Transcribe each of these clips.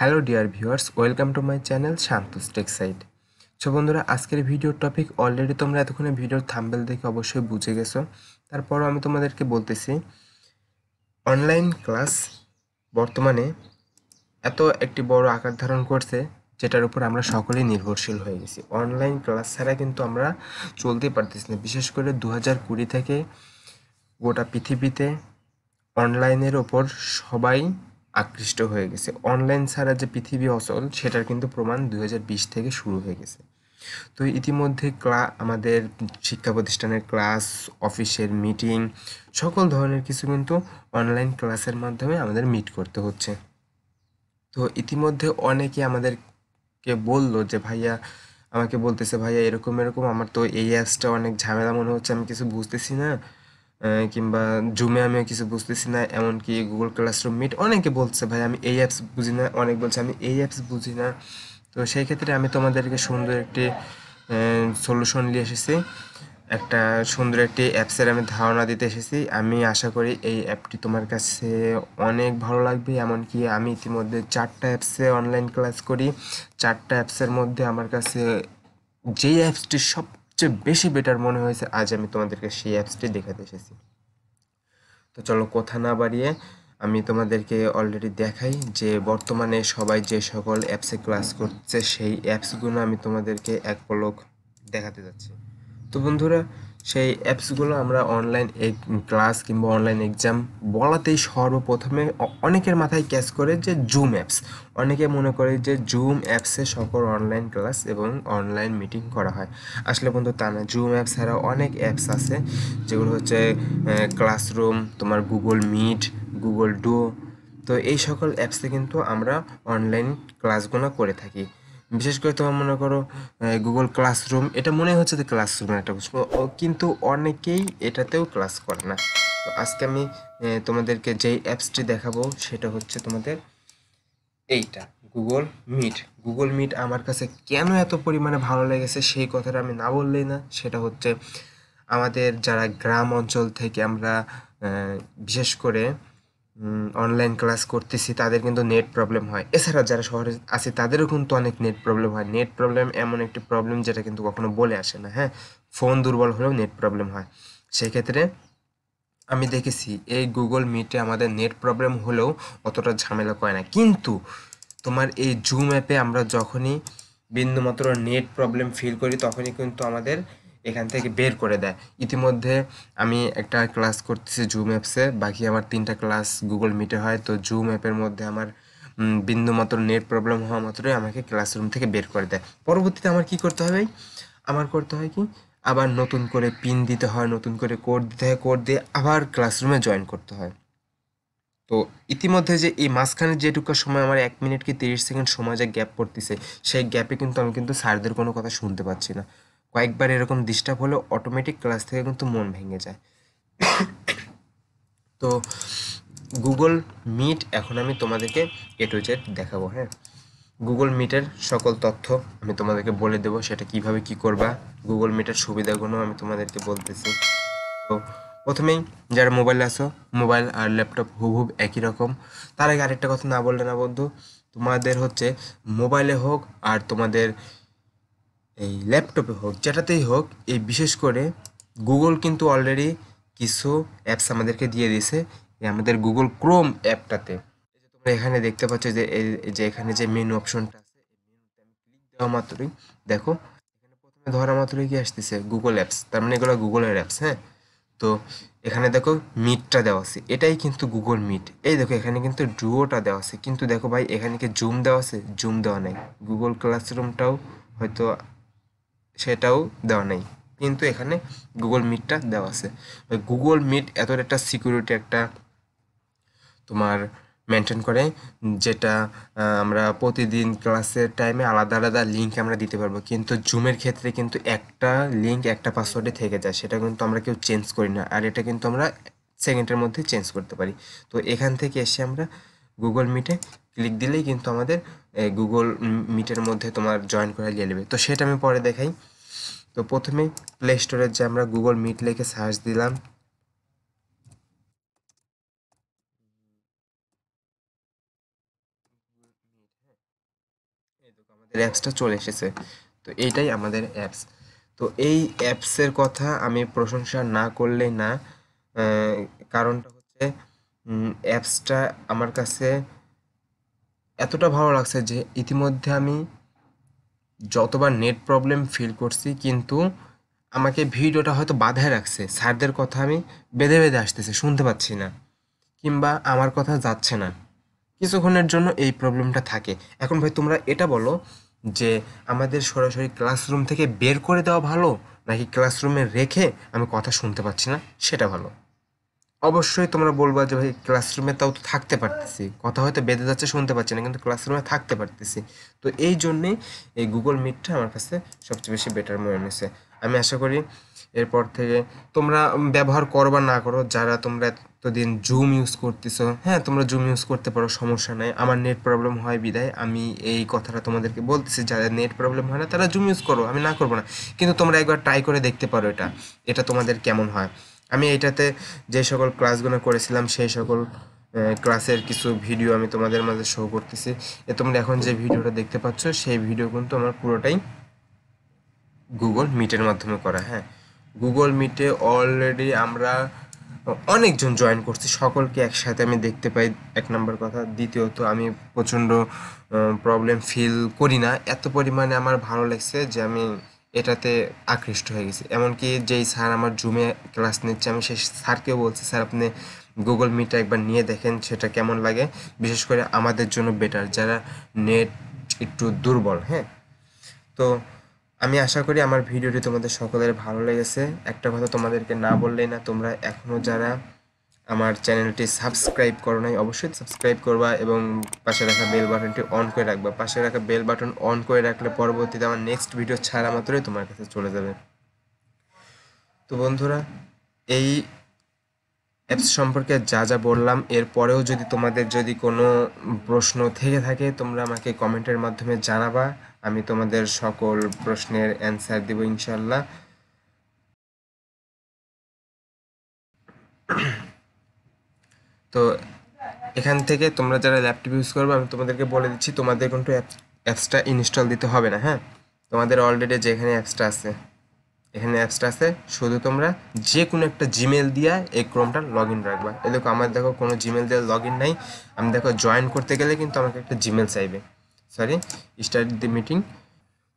hello dear viewers welcome to my channel Shantu's tech site so বন্ধুরা আজকের ভিডিওর টপিক অলরেডি তোমরা এতক্ষণে ভিডিওর থাম্বেল দেখে অবশ্যই বুঝে গেছো তারপরও আমি তোমাদেরকে বলতেছি অনলাইন ক্লাস বর্তমানে এত একটি বড় আকার ধারণ করছে যেটার উপর আমরা সকলেই নির্ভরশীল হয়ে গেছি অনলাইন ক্লাস ছাড়া কিন্তু আমরা চলতেই পারতেছি না বিশেষ করে দু হাজার কুড়ি থেকে গোটা পৃথিবীতে অনলাইনের ওপর সবাই আকৃষ্ট হয়ে গেছে অনলাইন ছাড়া যে পৃথিবী অচল সেটার কিন্তু প্রমাণ দু থেকে শুরু হয়ে গেছে তো ইতিমধ্যে ক্লা আমাদের শিক্ষা প্রতিষ্ঠানের ক্লাস অফিসের মিটিং সকল ধরনের কিছু কিন্তু অনলাইন ক্লাসের মাধ্যমে আমাদের মিট করতে হচ্ছে তো ইতিমধ্যে অনেকে আমাদেরকে বললো যে ভাইয়া আমাকে বলতেছে ভাইয়া এরকম এরকম আমার তো এই অ্যাপসটা অনেক ঝামেলা মনে হচ্ছে আমি কিছু বুঝতেছি না কিংবা জুমে আমিও কিছু বুঝতেছি না এমনকি গুগল ক্লাসরুম মিট অনেকে বলছে ভাই আমি এই অ্যাপস বুঝি না অনেক বলছে আমি এই অ্যাপস বুঝি না তো সেই ক্ষেত্রে আমি তোমাদেরকে সুন্দর একটি সলিউশন নিয়ে এসেছি একটা সুন্দর একটি অ্যাপসের আমি ধারণা দিতে এসেছি আমি আশা করি এই অ্যাপটি তোমার কাছে অনেক ভালো লাগবে এমনকি আমি ইতিমধ্যে চারটা অ্যাপসে অনলাইন ক্লাস করি চারটা অ্যাপসের মধ্যে আমার কাছে যেই অ্যাপসটি সব সবচেয়ে বেশি বেটার মনে হয়েছে আজ আমি তোমাদেরকে সেই অ্যাপসটি দেখাতে এসেছি তো চলো কথা না বাড়িয়ে আমি তোমাদেরকে অলরেডি দেখাই যে বর্তমানে সবাই যে সকল অ্যাপসে ক্লাস করছে সেই অ্যাপসগুলো আমি তোমাদেরকে এক পলক দেখাতে যাচ্ছি তো বন্ধুরা সেই অ্যাপসগুলো আমরা অনলাইন ক্লাস কিংবা অনলাইন এক্সাম বলাতেই সর্বপ্রথমে অনেকের মাথায় ক্যাচ করে যে জুম অ্যাপস অনেকে মনে করে যে জুম অ্যাপসে সকল অনলাইন ক্লাস এবং অনলাইন মিটিং করা হয় আসলে বন্ধু তা না জুম অ্যাপস ছাড়া অনেক অ্যাপস আছে যেগুলো হচ্ছে ক্লাসরুম তোমার গুগল মিট গুগল ডো তো এই সকল অ্যাপসে কিন্তু আমরা অনলাইন ক্লাসগুলো করে থাকি বিশেষ করে তোমার মনে করো গুগল ক্লাসরুম এটা মনে হচ্ছে যে ক্লাসরুম একটা বুঝবো কিন্তু অনেকেই এটাতেও ক্লাস করে না তো আজকে আমি তোমাদেরকে যেই অ্যাপসটি দেখাবো সেটা হচ্ছে তোমাদের এইটা গুগল মিট গুগল মিট আমার কাছে কেন এত পরিমাণে ভালো লেগেছে সেই কথাটা আমি না বললেই না সেটা হচ্ছে আমাদের যারা গ্রাম অঞ্চল থেকে আমরা বিশেষ করে অনলাইন ক্লাস করতেছি তাদের কিন্তু নেট প্রবলেম হয় এছাড়া যারা শহরে আছে তাদেরও কিন্তু অনেক নেট প্রবলেম হয় নেট প্রবলেম এমন একটি প্রবলেম যেটা কিন্তু কখনো বলে আসে না হ্যাঁ ফোন দুর্বল হলেও নেট প্রবলেম হয় সেক্ষেত্রে আমি দেখেছি এই গুগল মিটে আমাদের নেট প্রবলেম হলেও অতটা ঝামেলা করে না কিন্তু তোমার এই জুম অ্যাপে আমরা যখনই বিন্দুমাত্র নেট প্রবলেম ফিল করি তখনই কিন্তু আমাদের এখান থেকে বের করে দেয় ইতিমধ্যে আমি একটা ক্লাস করতেছি জুম অ্যাপসে বাকি আমার তিনটা ক্লাস গুগল মিটে হয় তো জুম অ্যাপের মধ্যে আমার মাত্র নেট প্রবলেম হওয়া মাত্রই আমাকে ক্লাসরুম থেকে বের করে দেয় পরবর্তীতে আমার কি করতে হবে আমার করতে হয় কি আবার নতুন করে পিন দিতে হয় নতুন করে কোড দিতে হয় কোড দিয়ে আবার ক্লাসরুমে জয়েন করতে হয় তো ইতিমধ্যে যে এই মাঝখানে যেটুকু সময় আমার এক মিনিট কি তিরিশ সেকেন্ড সময় যে গ্যাপ পড়তেছে সেই গ্যাপে কিন্তু আমি কিন্তু স্যারদের কোনো কথা শুনতে পাচ্ছি না কয়েকবার এরকম ডিস্টার্ব হলে অটোমেটিক ক্লাস থেকে কিন্তু মন ভেঙে যায় তো গুগল মিট এখন আমি তোমাদেরকে এ টু জেড দেখাবো হ্যাঁ গুগল মিটের সকল তথ্য আমি তোমাদেরকে বলে দেবো সেটা কিভাবে কি করবা গুগল মিটের সুবিধাগুলো আমি তোমাদেরকে বলতেছি তো প্রথমেই যারা মোবাইল আসো মোবাইল আর ল্যাপটপ হুবহুব একই রকম তার আগে আরেকটা কথা না বললে না বন্ধু তোমাদের হচ্ছে মোবাইলে হোক আর তোমাদের এই ল্যাপটপে হোক যেটাতেই হোক এই বিশেষ করে গুগল কিন্তু অলরেডি কিছু অ্যাপস আমাদেরকে দিয়ে দিয়েছে আমাদের গুগল ক্রোম অ্যাপটাতে তোমরা এখানে দেখতে পাচ্ছ যে যে এখানে যে মেনু অপশনটা আছে ক্লিক দেওয়া মাত্রই দেখো এখানে প্রথমে ধরা মাত্রই কি আসতেছে গুগল অ্যাপস তার মানে এগুলো গুগলের অ্যাপস হ্যাঁ তো এখানে দেখো মিটটা দেওয়া আছে এটাই কিন্তু গুগল মিট এই দেখো এখানে কিন্তু ডুয়োটা দেওয়া আছে কিন্তু দেখো ভাই এখানে কি জুম দেওয়া আছে জুম দেওয়া নাই গুগল ক্লাসরুমটাও হয়তো সেটাও দেওয়া নেই কিন্তু এখানে গুগল মিটটা দেওয়া আছে গুগল মিট এত একটা সিকিউরিটি একটা তোমার মেনটেন করে যেটা আমরা প্রতিদিন ক্লাসের টাইমে আলাদা আলাদা লিঙ্ক আমরা দিতে পারবো কিন্তু জুমের ক্ষেত্রে কিন্তু একটা লিঙ্ক একটা পাসওয়ার্ডে থেকে যায় সেটা কিন্তু আমরা কেউ চেঞ্জ করি না আর এটা কিন্তু আমরা সেকেন্ডের মধ্যে চেঞ্জ করতে পারি তো এখান থেকে এসে আমরা গুগল মিটে ক্লিক দিলেই কিন্তু আমাদের গুগল মিটের মধ্যে তোমার জয়েন করে নিয়ে নেবে তো সেটা আমি পরে দেখাই তো প্রথমে প্লে স্টোরের যে আমরা গুগল মিট লেখে সার্চ দিলাম আমাদের অ্যাপসটা চলে এসেছে তো এইটাই আমাদের অ্যাপস তো এই অ্যাপসের কথা আমি প্রশংসা না করলেই না কারণটা হচ্ছে অ্যাপসটা আমার কাছে এতটা ভালো লাগছে যে ইতিমধ্যে আমি যতবার নেট প্রবলেম ফিল করছি কিন্তু আমাকে ভিডিওটা হয়তো বাধায় রাখছে স্যারদের কথা আমি বেঁধে বেঁধে আসতেছে শুনতে পাচ্ছি না কিংবা আমার কথা যাচ্ছে না কিছুক্ষণের জন্য এই প্রবলেমটা থাকে এখন ভাই তোমরা এটা বলো যে আমাদের সরাসরি ক্লাসরুম থেকে বের করে দেওয়া ভালো নাকি ক্লাসরুমে রেখে আমি কথা শুনতে পাচ্ছি না সেটা ভালো অবশ্যই তোমরা বলবা যে ভাই ক্লাসরুমে তাও তো থাকতে পারতেছি কথা হয়তো বেঁধে যাচ্ছে শুনতে পাচ্ছি না কিন্তু ক্লাসরুমে থাকতে পারতেছি তো এই জন্যে এই গুগল মিটটা আমার কাছে সবচেয়ে বেশি বেটার মনে হয়েছে আমি আশা করি এরপর থেকে তোমরা ব্যবহার করো বা না করো যারা তোমরা এতদিন জুম ইউজ করতেছো হ্যাঁ তোমরা জুম ইউজ করতে পারো সমস্যা নাই আমার নেট প্রবলেম হয় বিদায় আমি এই কথাটা তোমাদেরকে বলতেছি যাদের নেট প্রবলেম হয় না তারা জুম ইউজ করো আমি না করবো না কিন্তু তোমরা একবার ট্রাই করে দেখতে পারো এটা এটা তোমাদের কেমন হয় আমি এইটাতে যে সকল ক্লাসগুলো করেছিলাম সেই সকল ক্লাসের কিছু ভিডিও আমি তোমাদের মাঝে শো করতেছি এ তোমরা এখন যে ভিডিওটা দেখতে পাচ্ছ সেই ভিডিও কিন্তু আমার পুরোটাই গুগল মিটের মাধ্যমে করা হ্যাঁ গুগল মিটে অলরেডি আমরা অনেকজন জয়েন করছি সকলকে একসাথে আমি দেখতে পাই এক নম্বর কথা দ্বিতীয়ত আমি প্রচণ্ড প্রবলেম ফিল করি না এত পরিমাণে আমার ভালো লাগছে যে আমি এটাতে আকৃষ্ট হয়ে গেছি এমনকি যেই স্যার আমার জুমে ক্লাস নিচ্ছে আমি সেই স্যারকেও বলছি স্যার আপনি গুগল মিটটা একবার নিয়ে দেখেন সেটা কেমন লাগে বিশেষ করে আমাদের জন্য বেটার যারা নেট একটু দুর্বল হ্যাঁ তো আমি আশা করি আমার ভিডিওটি তোমাদের সকলের ভালো লেগেছে একটা কথা তোমাদেরকে না বললেই না তোমরা এখনও যারা আমার চ্যানেলটি সাবস্ক্রাইব করো নাই অবশ্যই সাবস্ক্রাইব করবা এবং পাশে রাখা বেল বাটনটি অন করে রাখবা পাশে রাখা বেল বাটন অন করে রাখলে পরবর্তীতে আমার নেক্সট ভিডিও ছাড়া মাত্রই তোমার কাছে চলে যাবে তো বন্ধুরা এই অ্যাপস সম্পর্কে যা যা বললাম এরপরেও যদি তোমাদের যদি কোনো প্রশ্ন থেকে থাকে তোমরা আমাকে কমেন্টের মাধ্যমে জানাবা আমি তোমাদের সকল প্রশ্নের অ্যান্সার দেব ইনশাল্লাহ তো এখান থেকে তোমরা যারা ল্যাপটপ ইউজ করবে আমি তোমাদেরকে বলে দিচ্ছি তোমাদের কিন্তু অ্যাপসটা ইনস্টল দিতে হবে না হ্যাঁ তোমাদের অলরেডি যেখানে অ্যাপসটা আছে এখানে অ্যাপসটা আছে শুধু তোমরা যে কোনো একটা জিমেল দিয়ে এই ক্রোমটা লগ ইন রাখবা এ দেখো আমার দেখো কোনো জিমেল দিয়ে লগ ইন নাই আমি দেখো জয়েন করতে গেলে কিন্তু আমাকে একটা জিমেল চাইবে সরি স্টার্ট দি মিটিং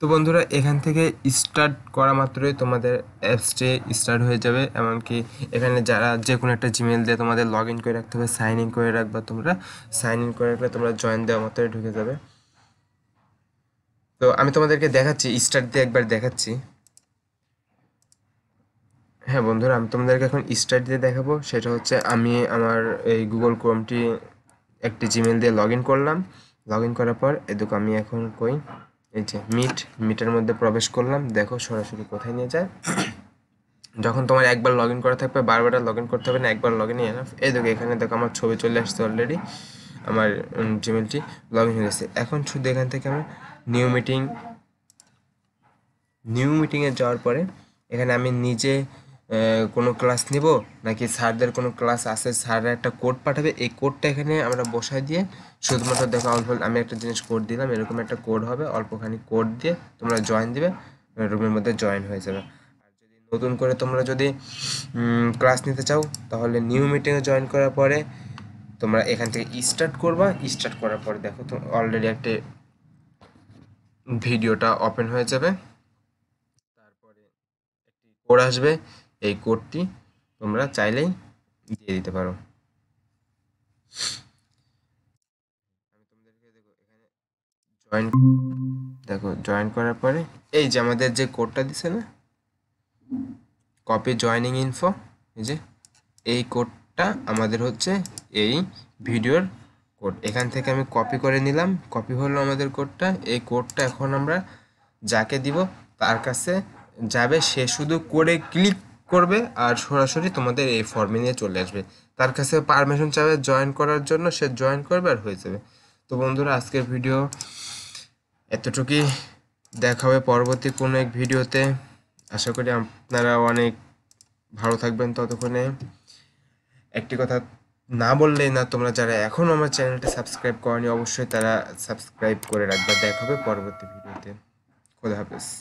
তো বন্ধুরা এখান থেকে স্টার্ট করা মাত্রই তোমাদের অ্যাপসটি স্টার্ট হয়ে যাবে এমনকি এখানে যারা যে কোনো একটা জিমেল দিয়ে তোমাদের লগ ইন করে রাখতে হবে সাইন ইন করে রাখবা তোমরা সাইন ইন করে রাখলে তোমরা জয়েন দেওয়া মাত্রই ঢুকে যাবে তো আমি তোমাদেরকে দেখাচ্ছি স্টার্ট দিয়ে একবার দেখাচ্ছি হ্যাঁ বন্ধুরা আমি তোমাদেরকে এখন স্টার্ট দিয়ে দেখাবো সেটা হচ্ছে আমি আমার এই গুগল ক্রোমটি একটি জিমেল দিয়ে লগ ইন করলাম লগ ইন করার পর এদুক আমি এখন কই এই যে মিট মিটের মধ্যে প্রবেশ করলাম দেখো সরাসরি কোথায় নিয়ে যায় যখন তোমার একবার লগ ইন করা থাকবে বারবার লগ ইন করতে হবে না একবার লগ ইন এনাফ এই দেখো এখানে দেখো আমার ছবি চলে আসছে অলরেডি আমার জিমেলটি লগ ইন হয়ে গেছে এখন শুধু এখান থেকে আমি নিউ মিটিং নিউ মিটিংয়ে যাওয়ার পরে এখানে আমি নিজে কোনো ক্লাস নেব নাকি স্যারদের কোনো ক্লাস আছে স্যাররা একটা কোড পাঠাবে এই কোডটা এখানে আমরা বসাই দিয়ে শুধুমাত্র দেখো অল্প আমি একটা জিনিস কোড দিলাম এরকম একটা কোড হবে অল্পখানি কোড দিয়ে তোমরা জয়েন দিবে রুমের মধ্যে জয়েন হয়ে যাবে আর যদি নতুন করে তোমরা যদি ক্লাস নিতে চাও তাহলে নিউ মিটিংয়ে জয়েন করার পরে তোমরা এখান থেকে স্টার্ট করবা স্টার্ট করার পরে দেখো তো অলরেডি একটা ভিডিওটা ওপেন হয়ে যাবে তারপরে একটি কোড আসবে এই কোডটি তোমরা চাইলেই দিয়ে দিতে পারো দেখো জয়েন দেখো জয়েন করার পরে এই যে আমাদের যে কোডটা দিছে না কপি জয়নিং ইনফো এই যে এই কোডটা আমাদের হচ্ছে এই ভিডিওর কোড এখান থেকে আমি কপি করে নিলাম কপি হলো আমাদের কোডটা এই কোডটা এখন আমরা যাকে দিব তার কাছে যাবে সে শুধু কোডে ক্লিক করবে আর সরাসরি তোমাদের এই ফর্মে নিয়ে চলে আসবে তার কাছে পারমিশন চাবে জয়েন করার জন্য সে জয়েন করবে আর হয়ে যাবে তো বন্ধুরা আজকের ভিডিও এতটুকুই দেখা হবে পরবর্তী কোনো এক ভিডিওতে আশা করি আপনারা অনেক ভালো থাকবেন ততক্ষণে একটি কথা না বললেই না তোমরা যারা এখনও আমার চ্যানেলটা সাবস্ক্রাইব করনি অবশ্যই তারা সাবস্ক্রাইব করে রাখবে দেখা হবে পরবর্তী ভিডিওতে খোদা হাফেজ